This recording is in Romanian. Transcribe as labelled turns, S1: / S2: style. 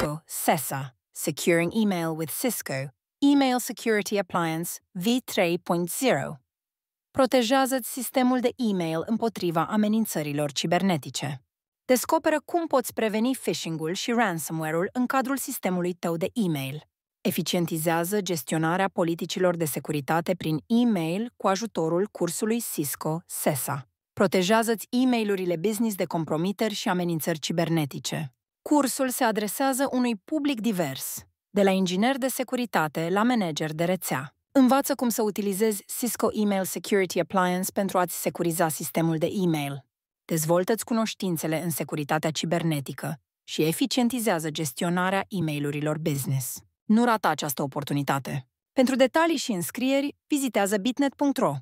S1: Cisco CESA, Securing Email with Cisco, Email Security Appliance V3.0. Protejează-ți sistemul de e-mail împotriva amenințărilor cibernetice. Descoperă cum poți preveni phishing-ul și ransomware-ul în cadrul sistemului tău de e-mail. Eficientizează gestionarea politicilor de securitate prin e-mail cu ajutorul cursului Cisco SESA. Protejează-ți e-mailurile business de compromiteri și amenințări cibernetice. Cursul se adresează unui public divers, de la inginer de securitate la manager de rețea. Învață cum să utilizezi Cisco Email Security Appliance pentru a-ți securiza sistemul de e-mail. Dezvoltă-ți cunoștințele în securitatea cibernetică și eficientizează gestionarea e mail business. Nu rata această oportunitate. Pentru detalii și înscrieri, vizitează bitnet.ro.